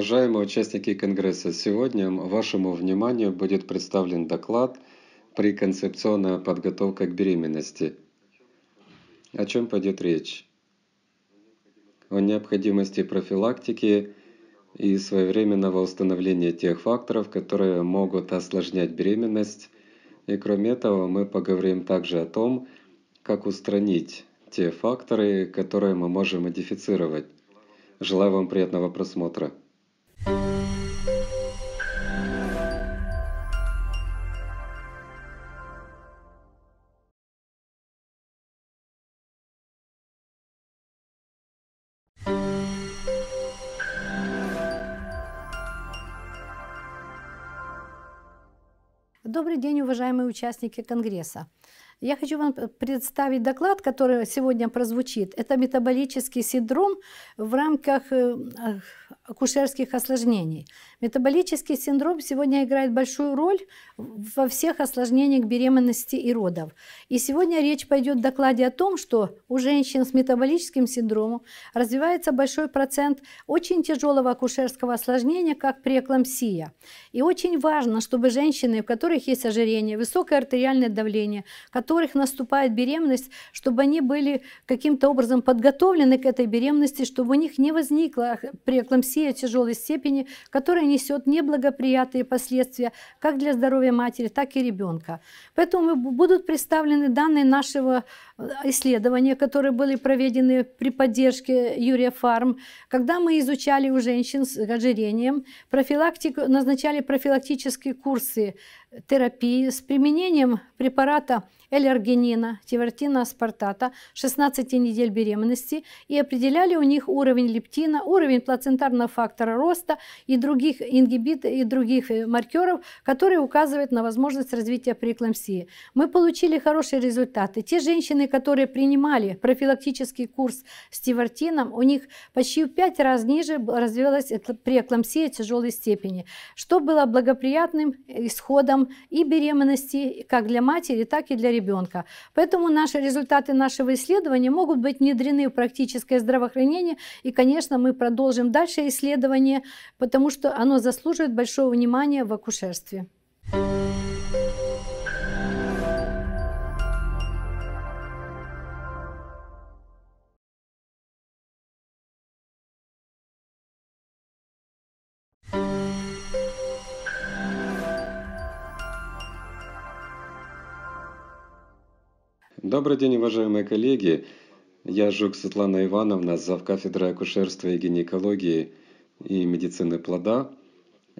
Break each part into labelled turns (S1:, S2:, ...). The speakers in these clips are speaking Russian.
S1: Уважаемые участники Конгресса, сегодня вашему вниманию будет представлен доклад «Преконцепционная подготовка к беременности». О чем пойдет речь? О необходимости профилактики и своевременного установления тех факторов, которые могут осложнять беременность. И кроме этого, мы поговорим также о том, как устранить те факторы, которые мы можем модифицировать. Желаю вам приятного просмотра. Добрый
S2: день, уважаемые участники Конгресса. Я хочу вам представить доклад, который сегодня прозвучит. Это метаболический синдром в рамках э, акушерских осложнений. Метаболический синдром сегодня играет большую роль во всех осложнениях беременности и родов. И сегодня речь пойдет в докладе о том, что у женщин с метаболическим синдромом развивается большой процент очень тяжелого акушерского осложнения, как преэклампсия. И очень важно, чтобы женщины, у которых есть ожирение, высокое артериальное давление, которые которых наступает беременность, чтобы они были каким-то образом подготовлены к этой беременности, чтобы у них не возникла преэклампсия тяжелой степени, которая несет неблагоприятные последствия как для здоровья матери, так и ребенка. Поэтому будут представлены данные нашего э, исследования, которые были проведены при поддержке Юрия Фарм, когда мы изучали у женщин с ожирением, профилактику, назначали профилактические курсы терапии с применением препарата L-аргинина, тивертина аспартата, 16 недель беременности и определяли у них уровень лептина, уровень плацентарного фактора роста и других ингибит и других э, маркеров, которые указывают на возможность развития преэклампсии. Мы получили хорошие результаты. Те женщины, которые принимали профилактический курс с тивертином, у них почти в 5 раз ниже развилась преэклампсия тяжелой степени, что было благоприятным исходом и беременности как для матери, так и для ребенка ребенка. Поэтому наши результаты нашего исследования могут быть внедрены в практическое здравоохранение. И, конечно, мы продолжим дальше исследование, потому что оно заслуживает большого внимания в акушерстве. Thank you
S1: Добрый день, уважаемые коллеги. Я Жук Светлана Ивановна, кафедры акушерства и гинекологии и медицины плода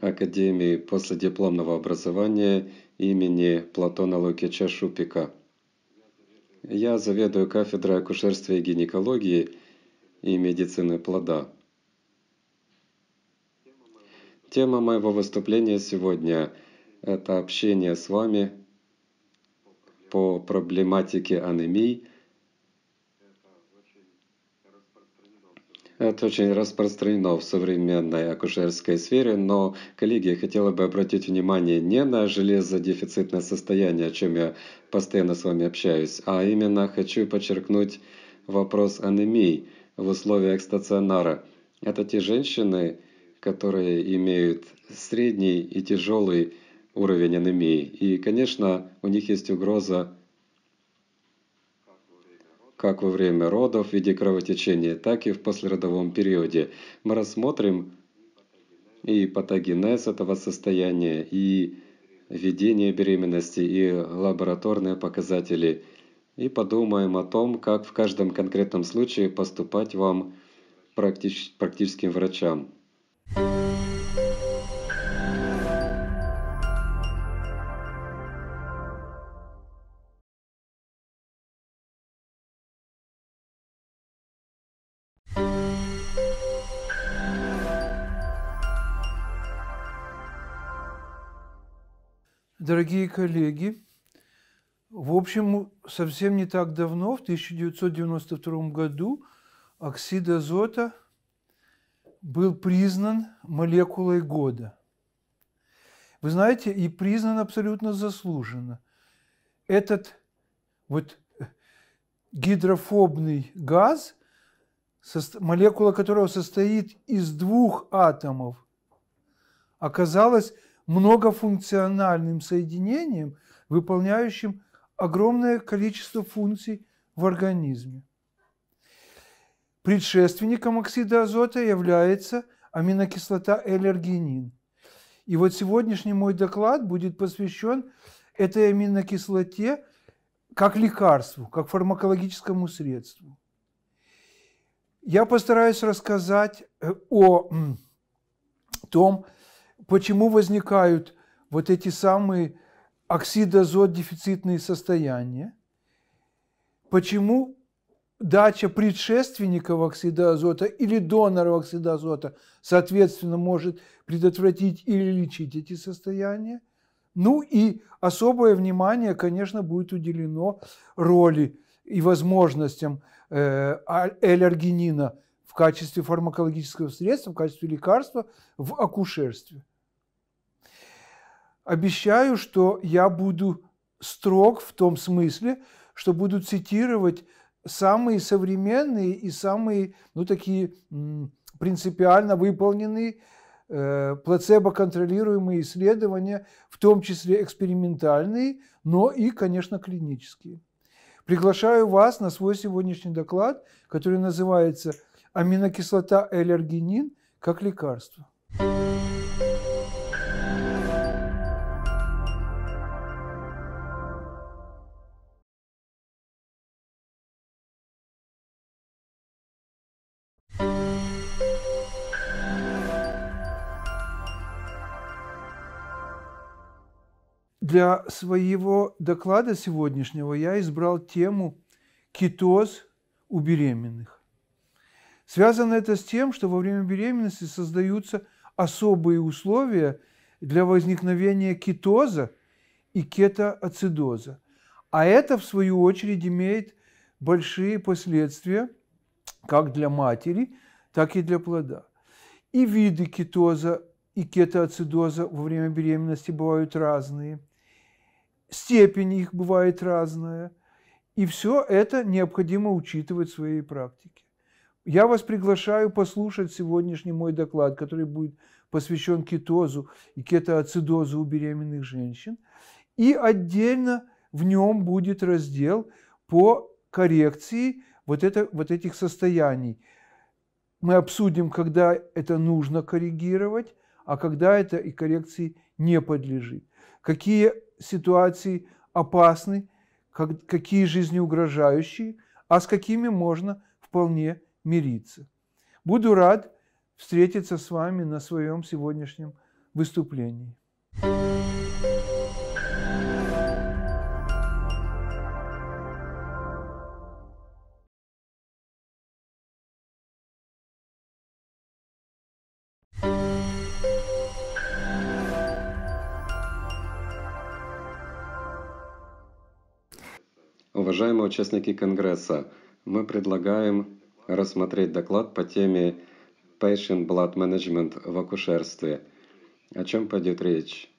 S1: Академии последипломного образования имени Платона Лукича Шупика. Я заведую кафедрой акушерства и гинекологии и медицины плода. Тема моего выступления сегодня – это общение с вами по проблематике анемии. Это очень распространено в современной акушерской сфере, но, коллеги, я хотела бы обратить внимание не на железодефицитное состояние, о чем я постоянно с вами общаюсь, а именно хочу подчеркнуть вопрос анемии в условиях стационара. Это те женщины, которые имеют средний и тяжелый уровень анемии. И, конечно, у них есть угроза как во время родов в виде кровотечения, так и в послеродовом периоде. Мы рассмотрим и патогенез этого состояния, и ведение беременности, и лабораторные показатели, и подумаем о том, как в каждом конкретном случае поступать вам практическим врачам. thank you
S3: Дорогие коллеги, в общем, совсем не так давно, в 1992 году, оксид азота был признан молекулой года. Вы знаете, и признан абсолютно заслуженно. Этот вот гидрофобный газ, молекула которого состоит из двух атомов, оказалась многофункциональным соединением, выполняющим огромное количество функций в организме. Предшественником оксида азота является аминокислота эллергенин. И вот сегодняшний мой доклад будет посвящен этой аминокислоте как лекарству, как фармакологическому средству. Я постараюсь рассказать э, о том, почему возникают вот эти самые дефицитные состояния, почему дача предшественников оксида азота или донора оксида азота, соответственно, может предотвратить или лечить эти состояния. Ну и особое внимание, конечно, будет уделено роли и возможностям эллергенина а, в качестве фармакологического средства, в качестве лекарства в акушерстве. Обещаю, что я буду строг в том смысле, что буду цитировать самые современные и самые, ну, такие принципиально выполненные э, плацебо-контролируемые исследования, в том числе экспериментальные, но и, конечно, клинические. Приглашаю вас на свой сегодняшний доклад, который называется «Аминокислота L-аргинин как лекарство». Thank you. Для своего доклада сегодняшнего я избрал тему «Кетоз у беременных». Связано это с тем, что во время беременности создаются особые условия для возникновения кетоза и кетоацидоза. А это, в свою очередь, имеет большие последствия как для матери, так и для плода. И виды кетоза и кетоацидоза во время беременности бывают разные – степень их бывает разная. И все это необходимо учитывать в своей практике. Я вас приглашаю послушать сегодняшний мой доклад, который будет посвящен кетозу и кетоацидозу у беременных женщин. И отдельно в нем будет раздел по коррекции вот, это, вот этих состояний. Мы обсудим, когда это нужно коррегировать, а когда это и коррекции не подлежит. Какие ситуации опасны, как, какие жизнеугрожающие, а с какими можно вполне мириться. Буду рад встретиться с вами на своем сегодняшнем выступлении. thank you
S1: Уважаемые участники Конгресса, мы предлагаем рассмотреть доклад по теме Patient Blood Management в акушерстве. О чем пойдет речь?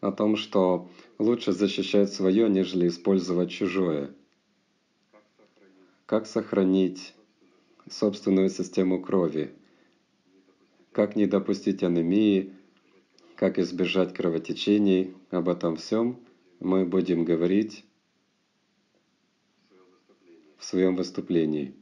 S1: О том, что лучше защищать свое, нежели использовать чужое. Как сохранить собственную систему крови? Как не допустить анемии? Как избежать кровотечений? Об этом всем – мы будем говорить в своем выступлении.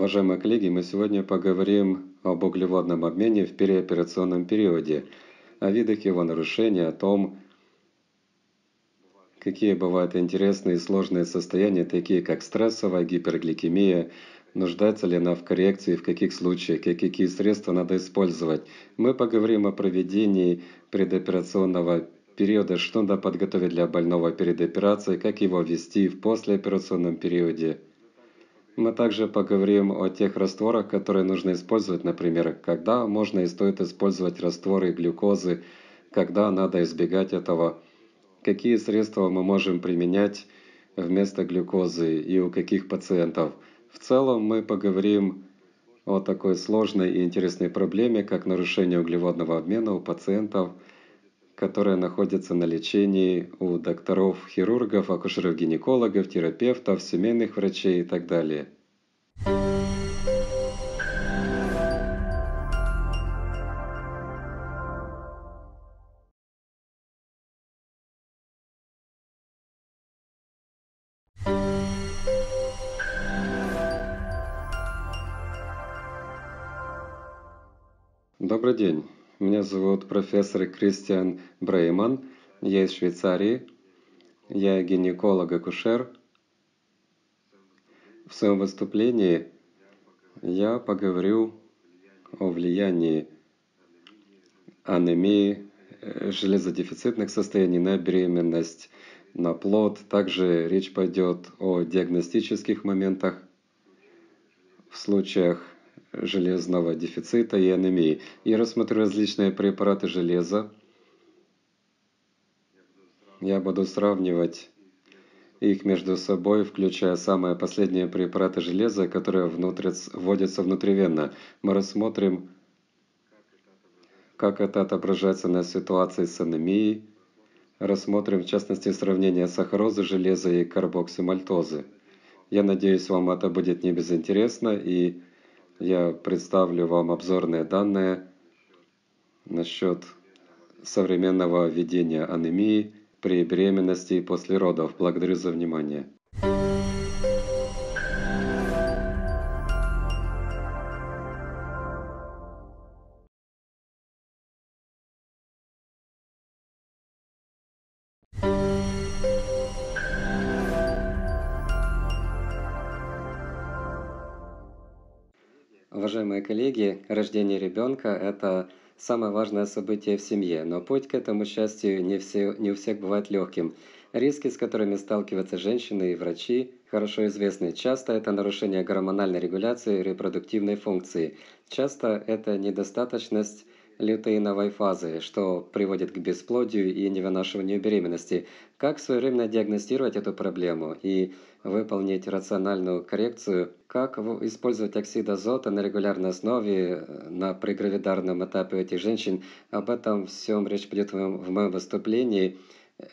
S1: Уважаемые коллеги, мы сегодня поговорим об углеводном обмене в переоперационном периоде, о видах его нарушения, о том, какие бывают интересные и сложные состояния, такие как стрессовая гипергликемия, нуждается ли она в коррекции, в каких случаях и какие средства надо использовать. Мы поговорим о проведении предоперационного периода, что надо подготовить для больного перед операцией, как его вести в послеоперационном периоде. Мы также поговорим о тех растворах, которые нужно использовать, например, когда можно и стоит использовать растворы глюкозы, когда надо избегать этого, какие средства мы можем применять вместо глюкозы и у каких пациентов. В целом мы поговорим о такой сложной и интересной проблеме, как нарушение углеводного обмена у пациентов – которая находится на лечении у докторов, хирургов, акушеров-гинекологов, терапевтов, семейных врачей и так далее. Добрый день. Меня зовут профессор Кристиан Брейман. Я из Швейцарии. Я гинеколог-акушер. В своем выступлении я поговорю о влиянии анемии э, железодефицитных состояний на беременность, на плод. Также речь пойдет о диагностических моментах в случаях железного дефицита и анемии. Я рассмотрю различные препараты железа. Я буду сравнивать их между собой, включая самые последние препараты железа, которые внутри, вводятся внутривенно. Мы рассмотрим, как это отображается на ситуации с анемией. Рассмотрим в частности сравнение сахарозы железа и карбоксимальтозы. Я надеюсь, вам это будет не безинтересно и я представлю вам обзорные данные насчет современного ведения анемии при беременности и после родов. Благодарю за внимание.
S4: Уважаемые коллеги, рождение ребенка – это самое важное событие в семье, но путь к этому счастью не, все, не у всех бывает легким. Риски, с которыми сталкиваются женщины и врачи, хорошо известны. Часто это нарушение гормональной регуляции репродуктивной функции. Часто это недостаточность лютые фазы, что приводит к бесплодию и невынашиванию беременности. Как своевременно диагностировать эту проблему и выполнить рациональную коррекцию? Как использовать оксид азота на регулярной основе э, на прегравидарном этапе у этих женщин? Об этом всем речь пойдет в моем выступлении –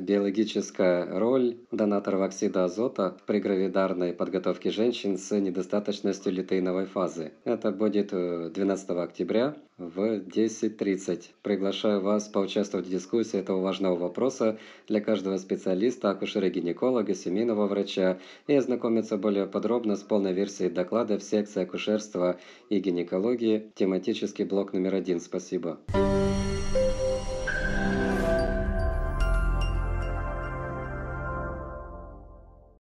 S4: Биологическая роль донаторов оксида азота при гравидарной подготовке женщин с недостаточностью литейновой фазы. Это будет 12 э, октября в 10.30. Приглашаю вас поучаствовать в дискуссии этого важного вопроса для каждого специалиста, акушера-гинеколога, семейного врача и ознакомиться более подробно с полной версией доклада в секции акушерства и гинекологии, тематический блок номер один. Спасибо. Спасибо.